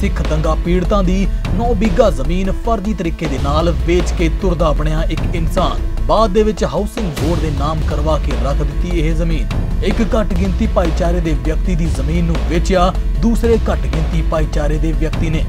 ਸਿੱਖ ਦੰਗਾ ਪੀੜਤਾਂ ਦੀ 9 ਬੀਗਾ ਜ਼ਮੀਨ ਫਰਜ਼ੀ ਤਰੀਕੇ ਦੇ ਨਾਲ ਵੇਚ ਕੇ ਤੁਰਦਾ ਬਣਿਆ ਇੱਕ ਇਨਸਾਨ ਬਾਅਦ ਦੇ ਵਿੱਚ ਹਾਊਸਿੰਗ ਬੋਰਡ ਦੇ ਨਾਮ ਕਰਵਾ ਕੇ ਰੱਖ ਦਿੱਤੀ ਇਹ ਜ਼ਮੀਨ ਇੱਕ ਘੱਟ ਗਿਣਤੀ ਭਾਈਚਾਰੇ ਦੇ ਵਿਅਕਤੀ ਦੀ ਜ਼ਮੀਨ ਨੂੰ ਵੇਚਿਆ ਦੂਸਰੇ ਘੱਟ ਗਿਣਤੀ ਭਾਈਚਾਰੇ ਦੇ ਵਿਅਕਤੀ ਨੇ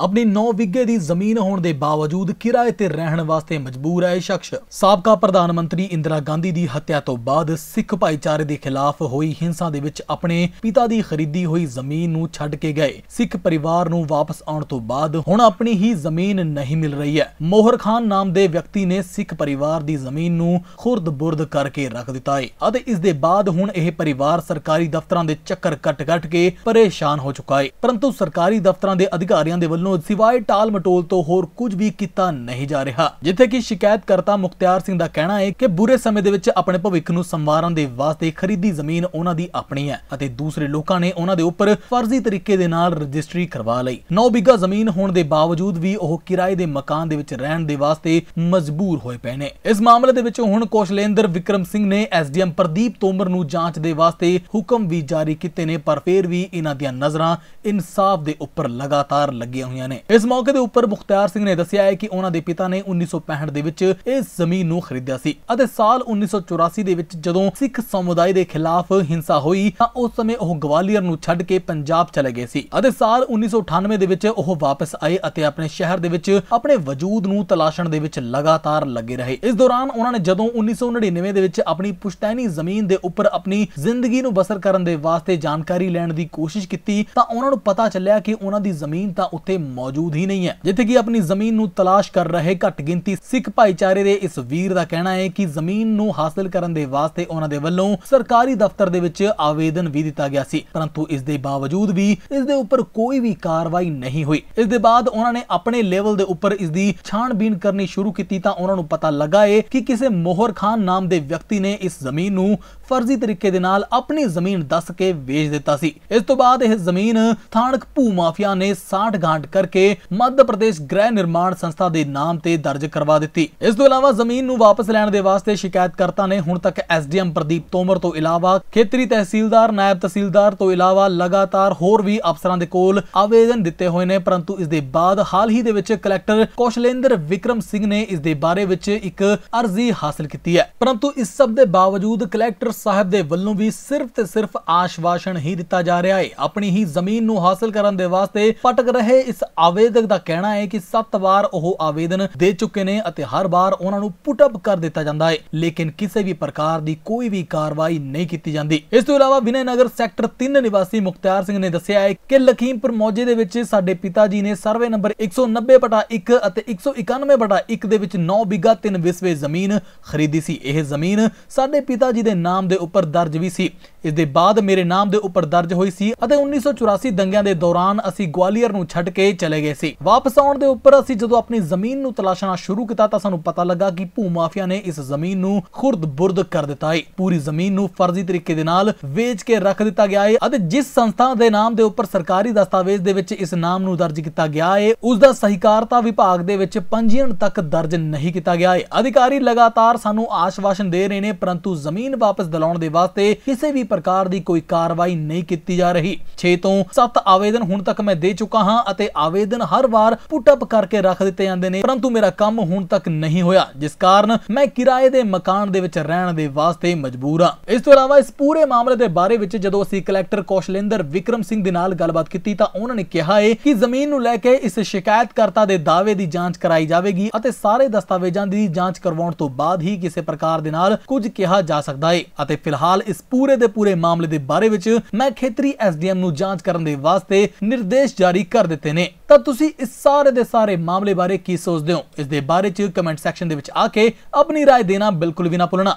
ਆਪਣੀ 9 ਵਿਗੇ ਦੀ ਜ਼ਮੀਨ ਹੋਣ ਦੇ ਬਾਵਜੂਦ ਕਿਰਾਏ ਤੇ ਰਹਿਣ ਵਾਸਤੇ ਮਜਬੂਰ ਹੈ ਇਹ ਸ਼ਖਸ ਸਾਬਕਾ ਪ੍ਰਧਾਨ ਮੰਤਰੀ ਇੰਦਰਾ ਗਾਂਧੀ ਦੀ ਹੱਤਿਆ ਤੋਂ ਬਾਅਦ ਸਿੱਖ ਭਾਈਚਾਰੇ ਦੇ ਖਿਲਾਫ ਹੋਈ ਹਿੰਸਾ ਦੇ ਵਿੱਚ ਆਪਣੇ ਪਿਤਾ ਦੀ ਖਰੀਦੀ ਹੋਈ ਜ਼ਮੀਨ ਨੂੰ ਛੱਡ ਕੇ ਗਏ ਸਿੱਖ ਪਰਿਵਾਰ ਨੂੰ ਵਾਪਸ ਆਉਣ ਤੋਂ ਬਾਅਦ ਹੁਣ ਆਪਣੀ ਹੀ ਜ਼ਮੀਨ ਨਹੀਂ ਮਿਲ ਰਹੀ ਹੈ ਮੋਹਰ ਖਾਨ ਨਾਮ ਦੇ ਵਿਅਕਤੀ ਨੇ ਸਿੱਖ ਪਰਿਵਾਰ ਦੀ ਜ਼ਮੀਨ ਨੂੰ ਖੁਰਦ-ਬੁਰਦ ਕਰਕੇ ਰੱਖ ਦਿੱਤਾ ਹੈ ਅਤੇ ਇਸ ਦੇ ਬਾਅਦ ਹੁਣ ਇਹ ਪਰਿਵਾਰ ਸਰਕਾਰੀ ਦਫ਼ਤਰਾਂ ਦੇ ਚੱਕਰ ਕੱਟ-ਕੱਟ ਕੇ ਪਰੇਸ਼ਾਨ ਹੋ ਚੁੱਕਾ ਹੈ ਪਰੰਤੂ ਸਰਕਾਰੀ ਦਫ਼ਤਰਾਂ ਦੇ ਅਧਿਕਾਰੀਆਂ ਦੇ ਵੱਲੋਂ ਨੂੰ ਸਿਵਾਏ ਟਾਲ ਮਟੋਲ ਤੋਂ ਹੋਰ ਕੁਝ ਵੀ ਕੀਤਾ ਨਹੀਂ ਜਾ ਰਿਹਾ ਜਿੱਥੇ ਕਿ ਸ਼ਿਕਾਇਤ ਕਰਤਾ ਮੁਖਤਿਆਰ ਸਿੰਘ ਦਾ ਕਹਿਣਾ ਹੈ ਕਿ ਬੁਰੇ ਸਮੇਂ ਦੇ ਵਿੱਚ ਆਪਣੇ ਭਵਿੱਖ ਨੂੰ ਸੰਵਾਰਨ ਦੇ ਵਾਸਤੇ ਖਰੀਦੀ ਜ਼ਮੀਨ ਉਹਨਾਂ ਦੀ ਆਪਣੀ ਹੈ ਅਤੇ ਦੂਸਰੇ ਲੋਕਾਂ ਨੇ ਉਹਨਾਂ ਦੇ ਉੱਪਰ ਫਰਜ਼ੀ ਤਰੀਕੇ ਦੇ ਨਾਲ ਰਜਿਸਟਰੀ ਕਰਵਾ ਲਈ 9 ਬਿੱਗਾ ਜ਼ਮੀਨ ਹੋਣ ਦੇ ਬਾਵਜੂਦ ਵੀ ਉਹ ਕਿਰਾਏ ਦੇ ਮਕਾਨ ਦੇ ਵਿੱਚ ਰਹਿਣ ਦੇ ਵਾਸਤੇ ਮਜਬੂਰ ਹੋਏ ਪਏ ਨੇ ਇਸ ਮਾਮਲੇ ਦੇ ਵਿੱਚ ਹੁਣ ਕੋਸ਼ਲੇਂਦਰ ਵਿਕਰਮ ਸਿੰਘ ਨੇ ਐਸਡੀਐਮ ਪ੍ਰਦੀਪ ਤੋਮਰ ਨੂੰ ਜਾਂਚ ਦੇ ਵਾਸਤੇ ਹੁਕਮ ਵੀ ਜਾਰੀ ਕੀਤੇ ਨੇ ਪਰ ਫੇਰ ਵੀ ਇਹਨਾਂ ਦੀਆਂ ਨਜ਼ਰਾਂ ਇਨਸਾਫ ਦੇ ਉੱਪਰ ਲਗਾਤਾਰ ਲੱਗੀਆਂ ਹੋਈਆਂ ਨੇ ਇਸ ਮੌਕੇ ਦੇ ਉੱਪਰ ਮੁਖਤਿਆਰ ਸਿੰਘ ਨੇ ਦੱਸਿਆ ਹੈ ਕਿ ਉਹਨਾਂ ਦੇ ਪਿਤਾ ਨੇ 1965 ਦੇ ਵਿੱਚ ਇਸ ਜ਼ਮੀਨ ਨੂੰ ਖਰੀਦਿਆ ਸੀ ਅਤੇ ਸਾਲ 1984 ਦੇ ਵਿੱਚ ਜਦੋਂ ਸਿੱਖ ਸਮੁਦਾਇ ਦੇ ਖਿਲਾਫ ਹਿੰਸਾ ਹੋਈ ਤਾਂ ਉਸ ਸਮੇਂ ਉਹ ਗਵਾਲੀਅਰ ਨੂੰ ਛੱਡ ਕੇ ਪੰਜਾਬ ਚਲੇ ਗਏ ਸੀ ਅਤੇ ਸਾਲ 1998 ਦੇ ਵਿੱਚ ਉਹ ਵਾਪਸ ਆਏ ਅਤੇ ਆਪਣੇ ਸ਼ਹਿਰ ਦੇ ਵਿੱਚ ਆਪਣੇ ਵਜੂਦ ਨੂੰ ਤਲਾਸ਼ਣ ਦੇ ਵਿੱਚ ਲਗਾਤਾਰ ਲੱਗੇ ਰਹੇ ਇਸ ਦੌਰਾਨ ਉਹਨਾਂ ਨੇ ਜਦੋਂ 1999 ਦੇ ਵਿੱਚ ਆਪਣੀ ਪੁਸ਼ਤੈਨੀ ਜ਼ਮੀਨ ਦੇ ਉੱਪਰ ਆਪਣੀ ਜ਼ਿੰਦਗੀ ਨੂੰ ਬਸਰ ਕਰਨ ਦੇ ਵਾਸਤੇ ਜਾਣਕਾਰੀ ਲੈਣ ਦੀ ਕੋਸ਼ਿਸ਼ ਕੀਤੀ ਤਾਂ ਉਹਨਾਂ ਨੂੰ ਪਤਾ ਚੱਲਿਆ ਕਿ ਉਹਨਾਂ ਦੀ ਜ਼ਮੀਨ ਤਾਂ ਉੱਥੇ ਮੌਜੂਦ ਹੀ ਨਹੀਂ ਹੈ ਜਿੱਥੇ ਕਿ ਆਪਣੀ ਜ਼ਮੀਨ ਨੂੰ ਤਲਾਸ਼ ਕਰ ਰਹੇ ਘੱਟ ਗਿਣਤੀ ਸਿੱਖ ਭਾਈਚਾਰੇ ਦੇ ਇਸ ਵੀਰ ਦਾ ਕਹਿਣਾ ਹੈ ਕਿ ਜ਼ਮੀਨ ਨੂੰ ਹਾਸਲ ਕਰਨ ਦੇ ਵਾਸਤੇ ਉਹਨਾਂ ਦੇ ਵੱਲੋਂ ਸਰਕਾਰੀ ਦਫ਼ਤਰ ਦੇ ਵਿੱਚ ਆਵੇਦਨ ਵੀ ਦਿੱਤਾ ਗਿਆ ਸੀ ਪਰੰਤੂ ਇਸ ਦੇ ਬਾਵਜੂਦ ਵੀ ਇਸ ਦੇ ਉੱਪਰ ਕੋਈ ਵੀ ਕਾਰਵਾਈ ਨਹੀਂ ਹੋਈ ਇਸ ਦੇ ਬਾਅਦ ਉਹਨਾਂ ਨੇ ਆਪਣੇ ਲੈਵਲ ਦੇ ਉੱਪਰ ਇਸ ਦੀ ਛਾਣਬੀਨ ਕਰਨੀ ਸ਼ੁਰੂ ਕੀਤੀ ਤਾਂ ਉਹਨਾਂ ਨੂੰ ਪਤਾ ਲੱਗਾ ਏ ਕਿ ਕਿਸੇ ਮੋਹਰ ਖਾਨ ਨਾਮ ਦੇ ਵਿਅਕਤੀ ਨੇ ਇਸ ਜ਼ਮੀਨ ਨੂੰ ਫਰਜ਼ੀ ਤਰੀਕੇ ਦੇ ਨਾਲ ਆਪਣੀ ਜ਼ਮੀਨ ਦੱਸ ਕੇ ਵੇਚ ਦਿੱਤਾ ਸੀ ਇਸ ਤੋਂ ਬਾਅਦ ਇਹ ਜ਼ਮੀਨ ਥਾਣਕ ਭੂ ਮਾਫੀਆ ਨੇ 60 ਗਾਂਟ ਕਰਕੇ ਮੱਧ ਪ੍ਰਦੇਸ਼ ਗ੍ਰਹਿ ਨਿਰਮਾਣ ਸੰਸਥਾ ਦੇ ਨਾਮ ਤੇ ਦਰਜ ਕਰਵਾ ਦਿੱਤੀ ਇਸ ਤੋਂ ਇਲਾਵਾ ਜ਼ਮੀਨ ਨੂੰ ਵਾਪਸ ਲੈਣ ਦੇ ਵਾਸਤੇ ਸ਼ਿਕਾਇਤਕਰਤਾ ਨੇ ਹੁਣ ਤੱਕ ਐਸਡੀਐਮ ਪ੍ਰਦੀਪ ਤੋਮਰ ਤੋਂ ਇਲਾਵਾ ਖੇਤਰੀ ਤਹਿਸੀਲਦਾਰ ਨਾਇਬ ਤਹਿਸੀਲਦਾਰ ਤੋਂ ਇਲਾਵਾ ਲਗਾਤਾਰ ਹੋਰ ਵੀ ਅਫਸਰਾਂ ਦੇ ਕੋਲ ਆਵੇਦਨ ਦਿੱਤੇ ਹੋਏ ਨੇ ਪਰੰਤੂ ਇਸ ਦੇ ਬਾਅਦ ਹਾਲ ਹੀ ਦੇ ਵਿੱਚ ਕਲੈਕਟਰ ਕੋਸ਼ਲੇਂਦਰ ਵਿਕਰਮ ਸਿੰਘ ਨੇ ਇਸ ਦੇ ਬਾਰੇ ਵਿੱਚ ਇੱਕ ਅਰਜ਼ੀ ਹਾਸਲ ਕੀਤੀ ਹੈ ਪਰੰਤੂ ਇਸ ਸਭ ਦੇ ਬਾਵਜੂਦ ਕਲੈਕਟਰ ਸਾਹਿਬ ਦੇ ਵੱਲੋਂ ਵੀ ਸਿਰਫ ਤੇ ਸਿਰਫ ਆਸ਼ਵਾਸਨ ਹੀ ਦਿੱਤਾ ਜਾ ਰਿਹਾ ਹੈ ਆਪਣੀ ਹੀ ਜ਼ਮੀਨ ਨੂੰ ਹਾਸਲ ਕਰਨ ਦੇ ਵਾਸਤੇ ਪਟਕ ਰਹੇ ਇਸ ਆਵੇਦਕ ਦਾ ਕਹਿਣਾ ਹੈ ਕਿ 7 ਵਾਰ ਉਹ ਆਵੇਦਨ ਦੇ ਚੁੱਕੇ ਨੇ ਅਤੇ ਹਰ ਵਾਰ ਉਹਨਾਂ ਨੂੰ ਪੁੱਟ ਅਪ ਕਰ ਦਿੱਤਾ ਜਾਂਦਾ ਹੈ ਲੇਕਿਨ ਕਿਸੇ ਵੀ ਪ੍ਰਕਾਰ ਦੀ ਕੋਈ ਵੀ ਕਾਰਵਾਈ ਨਹੀਂ ਕੀਤੀ ਜਾਂਦੀ ਇਸ ਤੋਂ ਇਲਾਵਾ ਵਿਨੇ ਨਗਰ ਸੈਕਟਰ 3 ਨਿਵਾਸੀ ਮੁਖਤਿਆਰ ਸਿੰਘ ਨੇ ਦੱਸਿਆ ਹੈ ਕਿ ਲਖੀਮਪੁਰ ਮੌਜੇ ਦੇ ਵਿੱਚ ਸਾਡੇ ਪਿਤਾ ਜੀ ਨੇ ਸਰਵੇ ਨੰਬਰ 190/1 ਅਤੇ 191/1 ਦੇ ਵਿੱਚ 9 ਬਿਗਾ 3 ਵਿਸਵੇ ਜ਼ਮੀਨ ਖਰੀਦੀ ਸੀ ਇਹ ਜ਼ਮੀਨ ਸਾਡੇ ਪਿਤਾ ਜੀ ਦੇ ਨਾਮ ਦੇ ਉੱਪਰ ਦਰਜ ਵੀ ਸੀ ਇਸ ਦੇ ਬਾਅਦ ਮੇਰੇ ਨਾਮ ਦੇ ਉੱਪਰ ਦਰਜ ਹੋਈ ਸੀ ਅਤੇ 1984 ਦੰਗਿਆਂ ਦੇ ਦੌਰਾਨ ਅਸੀਂ ਗਵਾਲੀਅਰ ਨੂੰ ਛੱਡ ਕੇ ਲਈ ਚਲੇ ਗਏ ਸੀ ਵਾਪਸ ਆਉਣ ਦੇ ਉੱਪਰ ਅਸੀਂ ਜਦੋਂ ਆਪਣੀ ਜ਼ਮੀਨ ਨੂੰ ਤਲਾਸ਼ਣਾ ਸ਼ੁਰੂ ਕੀਤਾ ਤਾਂ ਸਾਨੂੰ ਪਤਾ ਲੱਗਾ ਕਿ ਭੂ ਮਾਫੀਆ ਨੇ ਇਸ ਜ਼ਮੀਨ ਨੂੰ ਖੁਰਦ-ਬੁਰਦ ਕਰ ਦਿੱਤਾ ਹੈ ਪੂਰੀ ਜ਼ਮੀਨ ਨੂੰ ਫਰਜ਼ੀ ਤਰੀਕੇ ਦੇ ਨਾਲ ਵੇਚ ਕੇ ਰੱਖ ਦਿੱਤਾ ਗਿਆ ਹੈ ਅਤੇ ਜਿਸ ਸੰਸਥਾ ਦੇ ਨਾਮ ਦੇ ਉੱਪਰ ਸਰਕਾਰੀ ਦਸਤਾਵੇਜ਼ ਦੇ ਵਿੱਚ ਇਸ ਨਾਮ ਨੂੰ ਦਰਜ ਕੀਤਾ ਗਿਆ ਹੈ ਉਸ ਦਾ ਸਹਿਕਾਰਤਾ ਵਿਭਾਗ ਦੇ ਵਿੱਚ ਪੰਜੀਕਰਨ ਤੱਕ ਦਰਜ ਨਹੀਂ ਕੀਤਾ ਗਿਆ ਹੈ ਅਧਿਕਾਰੀ ਲਗਾਤਾਰ ਸਾਨੂੰ ਆਸ਼ਵਾਸਨ ਦੇ ਰਹੇ ਨੇ ਪਰੰਤੂ ਜ਼ਮੀਨ ਵਾਪਸ ਦਿਲਾਉਣ ਦੇ ਵਾਸਤੇ ਕਿਸੇ ਵੀ ਪ੍ਰਕਾਰ ਦੀ ਕੋਈ ਕਾਰਵਾਈ ਨਹੀਂ ਕੀਤੀ ਜਾ ਰਹੀ 6 ਤੋਂ 7 ਆਵੇਦਨ ਹੁਣ ਤੱਕ ਮੈਂ ਦੇ ਚੁੱਕਾ ਹਾਂ ਅਤੇ ਆਵੇਦਨ ਹਰ ਵਾਰ ਪੁੱਟ ਅਪ ਕਰਕੇ ਰੱਖ ਦਿੱਤੇ ਜਾਂਦੇ ਨੇ ਪਰੰਤੂ ਮੇਰਾ ਕੰਮ ਹੁਣ ਤੱਕ ਨਹੀਂ ਹੋਇਆ ਜਿਸ ਕਾਰਨ ਮੈਂ ਕਿਰਾਏ ਦੇ ਮਕਾਨ ਦੇ ਵਿੱਚ ਰਹਿਣ ਦੇ ਵਾਸਤੇ ਮਜਬੂਰ ਹਾਂ ਇਸ ਤੋਂ ਇਲਾਵਾ ਇਸ ਪੂਰੇ ਮਾਮਲੇ ਦੇ ਬਾਰੇ ਵਿੱਚ ਜਦੋਂ ਅਸੀਂ ਕਲੈਕਟਰ ਕੌਸ਼ਲਿੰਦਰ ਵਿਕਰਮ ਸਿੰਘ ਦੇ ਨਾਲ ਗੱਲਬਾਤ ਕੀਤੀ ਤਾਂ ਉਹਨਾਂ ਨੇ ਕਿਹਾ ਹੈ ਕਿ ਜ਼ਮੀਨ ਨੂੰ ਲੈ ਕੇ ਇਸ ਸ਼ਿਕਾਇਤਕਰਤਾ ਦੇ ਦਾਅਵੇ ਦੀ ਜਾਂਚ ਕਰਾਈ ਜਾਵੇਗੀ ਅਤੇ ਸਾਰੇ ਦਸਤਾਵੇਜ਼ਾਂ ਦੀ ਜਾਂਚ ਕਰਵਾਉਣ ਤੋਂ ਬਾਅਦ ਹੀ ਕਿਸੇ ਪ੍ਰਕਾਰ ਦੇ ਨਾਲ ਕੁਝ ਕਿਹਾ ਜਾ ਸਕਦਾ ਹੈ ਅਤੇ ਫਿਲਹਾਲ ਇਸ ਪੂਰੇ ਦੇ ਪੂਰੇ ਮਾਮਲੇ ਦੇ ਬਾਰੇ ਵਿੱਚ ਮੈਂ ਖੇਤਰੀ ਐਸਡੀਐਮ ਨੂੰ ਜਾਂਚ ਕਰਨ ਦੇ ਵਾਸਤੇ ਨਿਰਦੇਸ਼ ਜਾਰੀ ਕਰ ਦਿੱਤੇ ਨੇ ਤਾਂ ਤੁਸੀਂ ਇਸ ਸਾਰੇ ਦੇ ਸਾਰੇ ਮਾਮਲੇ ਬਾਰੇ ਕੀ ਸੋਚਦੇ ਹੋ ਇਸ ਦੇ ਬਾਰੇ ਚ ਕਮੈਂਟ ਸੈਕਸ਼ਨ ਦੇ ਵਿੱਚ ਆ ਕੇ ਆਪਣੀ رائے ਦੇਣਾ ਬਿਲਕੁਲ ਵੀ ਨਾ ਭੁੱਲਣਾ